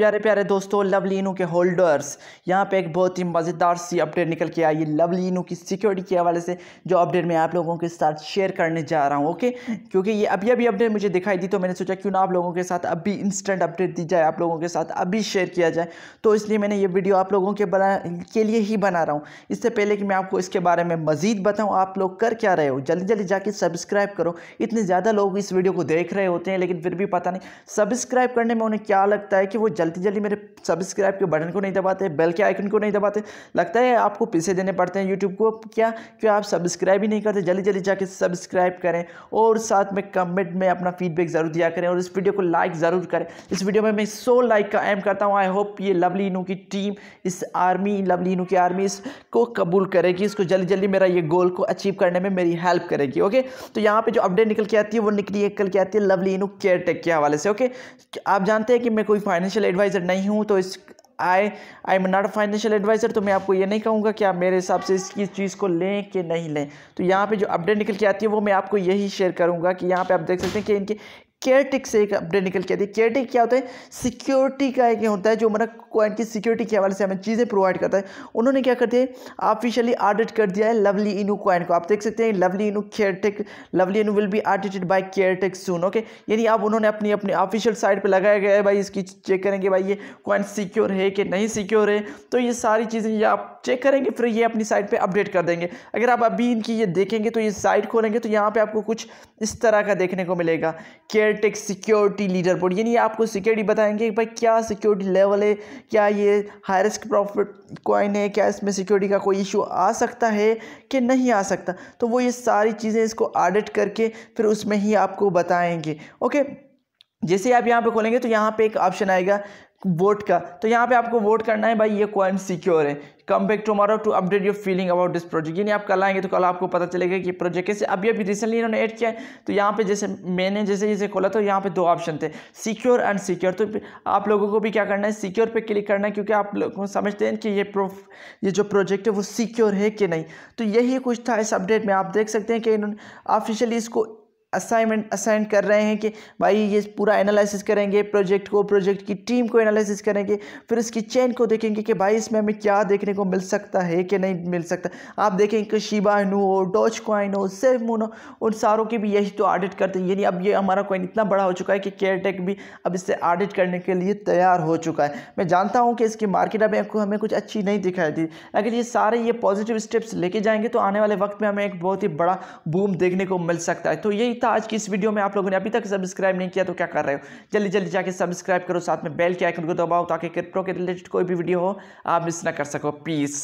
प्यारे प्यारे दोस्तों इनू के होल्डर्स यहाँ पे एक बहुत ही मज़ेदार सी अपडेट निकल के आई है इनू की सिक्योरिटी के हवाले से जो अपडेट मैं आप लोगों के साथ शेयर करने जा रहा हूँ ओके क्योंकि ये अभी अभी अपडेट मुझे दिखाई दी तो मैंने सोचा क्यों ना आप लोगों के साथ अभी इंस्टेंट अपडेट दी जाए आप लोगों के साथ अभी शेयर किया जाए तो इसलिए मैंने ये वीडियो आप लोगों के बना के लिए ही बना रहा हूँ इससे पहले कि मैं आपको इसके बारे में मज़ीद बताऊँ आप लोग कर क्या रहे हो जल्दी जल्दी जाके सब्सक्राइब करो इतने ज़्यादा लोग इस वीडियो को देख रहे होते हैं लेकिन फिर भी पता नहीं सब्सक्राइब करने में उन्हें क्या लगता है कि वो जल्दी जल्दी जल्दी मेरे सब्सक्राइब के बटन को नहीं दबाते बेल के आइकन को नहीं दबाते लगता है आपको पैसे देने पड़ते हैं यूट्यूब को क्या क्यों आप सब्सक्राइब ही नहीं करते जल्दी जल्दी जाके सब्सक्राइब करें और साथ में कमेंट में अपना फीडबैक ज़रूर दिया करें और इस वीडियो को लाइक ज़रूर करें इस वीडियो में मैं सो लाइक का एम करता हूँ आई होप ये लवली इनू की टीम इस आर्मी लवली इनू की आर्मी इसको कबूल करेगी इसको जल्दी जल्दी मेरा ये गोल को अचीव करने में मेरी हेल्प करेगी ओके तो यहाँ पर जो अपडेट निकल के आती है वो निकली निकल के आती है लवली इनू केयर टेक के हवाले से ओके आप जानते हैं कि मैं कोई फाइनेंशियल एडवाइस एडवाइज़र नहीं हूँ तो इस I I am not financial adviser तो मैं आपको ये नहीं कहूँगा कि आप मेरे हिसाब से इसकी चीज़ को लें कि नहीं लें तो यहाँ पे जो अपडेट निकल के आती है वो मैं आपको यही शेयर करूँगा कि यहाँ पे आप देख सकते हैं कि इनके केयरटिक से एक अपडेट निकल के आती है केयरटिक क्या होता है सिक्योरिटी का एक होता है जो हमारा कॉइन की सिक्योरिटी के हवाले से हमें चीज़ें प्रोवाइड करता है उन्होंने क्या करते हैं ऑफिशियली ऑडिट कर दिया है लवली इनू कॉइन को आप देख सकते हैं lovely Inu CertiK lovely Inu will be audited by CertiK soon okay यानी आप उन्होंने अपनी अपनी ऑफिशियल साइट पर लगाया गया है भाई इसकी चेक करेंगे भाई ये कॉइन सिक्योर है कि नहीं सिक्योर है तो ये सारी चीज़ें ये आप चेक करेंगे फिर ये अपनी साइट पे अपडेट कर देंगे अगर आप अभी इनकी ये देखेंगे तो ये साइट खोलेंगे तो यहाँ पे आपको कुछ इस तरह का देखने को मिलेगा CertiK security leaderboard यानी आपको सिक्योरिटी बताएंगे कि भाई क्या सिक्योरिटी लेवल है क्या ये हाई रिस्क प्रॉफिट कॉइन है क्या इसमें सिक्योरिटी का कोई इशू आ सकता है कि नहीं आ सकता तो वो ये सारी चीज़ें इसको ऑडिट करके फिर उसमें ही आपको बताएँगे ओके जैसे आप यहाँ पे खोलेंगे तो यहाँ पे एक ऑप्शन आएगा वोट का तो यहाँ पे आपको वोट करना है भाई ये कॉइन सिक्योर है come back tomorrow to update your feeling about this project यानी आप कल आएंगे तो कल आपको पता चलेगा कि प्रोजेक्ट कैसे अभी अभी रिसेंटली इन्होंने ऐड किया है तो यहाँ पे जैसे मैंने जैसे जैसे खोला तो यहाँ पे दो ऑप्शन थे सिक्योर एंड सिक्योर तो आप लोगों को भी क्या करना है सिक्योर पर क्लिक करना है क्योंकि आप लोग समझते हैं कि ये प्रो ये जो प्रोजेक्ट है वो सिक्योर है कि नहीं तो यही कुछ था इस अपडेट में आप देख सकते हैं कि इन्होंने ऑफिशियली इसको असाइनमेंट असाइन कर रहे हैं कि भाई ये पूरा एनालिसिस करेंगे प्रोजेक्ट को प्रोजेक्ट की टीम को एनालिसिस करेंगे फिर इसकी चेन को देखेंगे कि भाई इसमें हमें क्या देखने को मिल सकता है कि नहीं मिल सकता आप देखें कि शिबा इनू हो डॉच कॉइन हो सेफ मोन हो उन सारों की भी यही तो ऑडिट करते हैं यानी अब ये हमारा कॉइन इतना बड़ा हो चुका है कि केयर टेक भी अब इससे ऑडिट करने के लिए तैयार हो चुका है मैं जानता हूँ कि इसकी मार्केट अब हमें कुछ अच्छी नहीं दिखाई दी लेकिन ये सारे ये पॉजिटिव स्टेप्स लेके जाएंगे तो आने वाले वक्त में हमें एक बहुत ही बड़ा बूम देखने को मिल सकता है तो यही था आज की इस वीडियो में आप लोगों ने अभी तक सब्सक्राइब नहीं किया तो क्या कर रहे हो जल्दी जल्दी जाके सब्सक्राइब करो साथ में बेल के आइकन को दबाओ ताकि क्रिप्टो के रिलेटेड कोई भी वीडियो हो आप मिस ना कर सको प्लीज